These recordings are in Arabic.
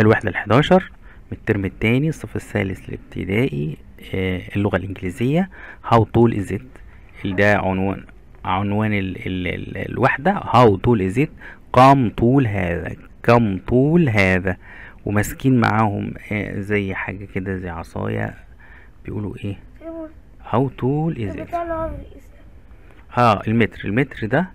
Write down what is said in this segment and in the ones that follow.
الوحدة الحداشر من الترم التاني الصف الثالث الابتدائي آه، اللغة الإنجليزية How tall is it ده عنوان عنوان ال ال ال الوحدة How tall is it كم طول هذا كم طول هذا وماسكين معاهم آه، زي حاجة كده زي عصاية بيقولوا ايه, إيه How tall is it إيه؟ اه المتر المتر ده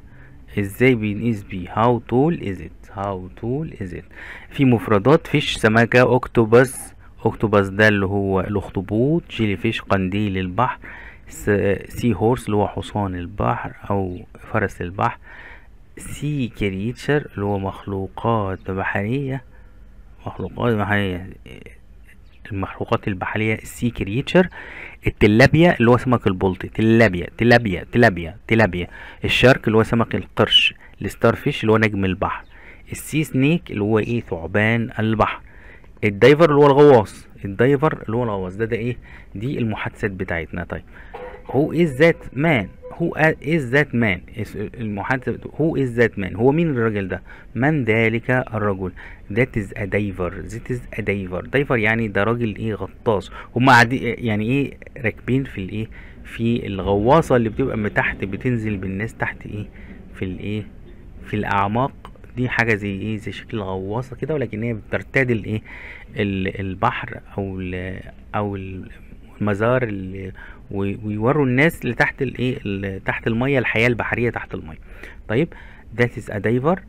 ازاي بينقيس بيه هاو تول از ات هاو tall از ات في مفردات فيش سمكة اكتوبس اكتوبس ده اللي هو الاخطبوط جيلي فيش قنديل البحر سي هورس اللي هو حصان البحر او فرس البحر سي كريتشر اللي هو مخلوقات بحرية مخلوقات بحرية المحروقات البحرية السي كريتشر التلابيا اللي هو سمك البلطي تلابيا تلابيا تلابيا تلابيا الشارك اللي هو سمك القرش الستارفيش اللي هو نجم البحر السي سنيك اللي هو ايه ثعبان البحر الدايفر اللي هو الغواص الدايفر اللي هو الغواص ده ده ايه دي المحادثات بتاعتنا طيب هو از إيه ذات مان هو از ذات مان المحادثه هو از ذات مان هو مين الراجل ده من ذلك الرجل ذات از ا دايفر ذات از ا دايفر دايفر يعني ده راجل ايه غطاس هما يعني ايه راكبين في الايه في الغواصه اللي بتبقى من تحت بتنزل بالناس تحت ايه في الايه في الاعماق دي حاجه زي ايه زي شكل غواصه كده ولكن هي بترتدي الايه البحر او او مزار ويوروا الناس تحت الايه تحت الميه الحياه البحريه تحت الميه طيب ذات از ا دايفر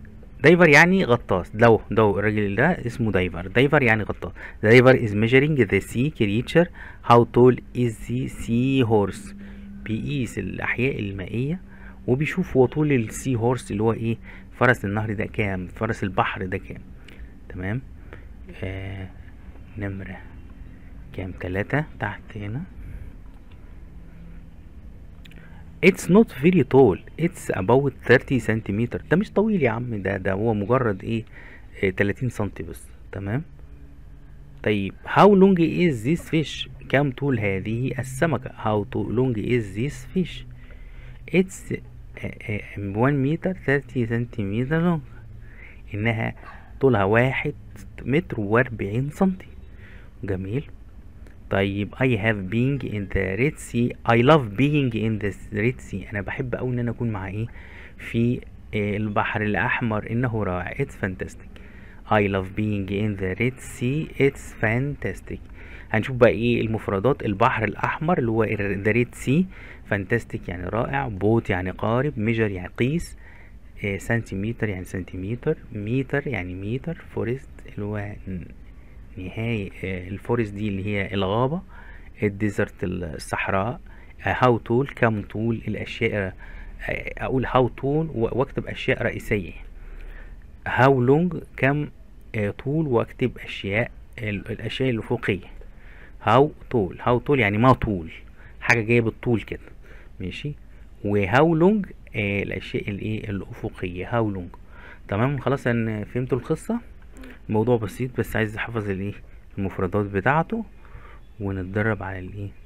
دايفر يعني غطاس لو ده الراجل ده اسمه دايفر دايفر يعني غطاس دايفر از ميجرينج ذا سي كريتشر هاو تول از ذا سي هورس بيقيس الاحياء المائيه وبيشوف هو طول السي هورس اللي هو ايه فرس النهر ده كام فرس البحر ده كام تمام آه نمره كام ثلاثة تحت هنا It's not very tall It's about 30 سنتيمتر ده مش طويل يا عم ده ده هو مجرد ايه 30 آه، سنتي بس تمام طيب how long is this fish كم طول هذه السمكة how long is this fish it's 1 متر 30 سنتيمتر long انها طولها واحد متر واربعين سنتي جميل طيب I have been in the Red Sea I love being in the Red Sea أنا بحب أوي إن أنا أكون مع إيه في آه، البحر الأحمر إنه رائع It's fantastic I love being in the Red Sea It's fantastic هنشوف بقى إيه المفردات البحر الأحمر اللي هو the Red Sea fantastic يعني رائع بوت يعني قارب measure يعني قيس سنتيمتر آه، يعني سنتيمتر متر يعني متر فورست اللي هو نهاية آه، الفورست دي اللي هي الغابة الديزرت الصحراء هاو آه، طول كم طول الأشياء آه، أقول هاو طول وأكتب أشياء رئيسية هاو لونج كم طول وأكتب أشياء الأشياء الأفقية هاو طول هاو طول يعني ما طول حاجة جاية بالطول كده ماشي وهاو لونج الأشياء الإيه الأفقية هاو لونج تمام خلاص أنا فهمتوا القصة الموضوع بسيط بس عايز احفظ الايه المفردات بتاعته ونتدرب على الايه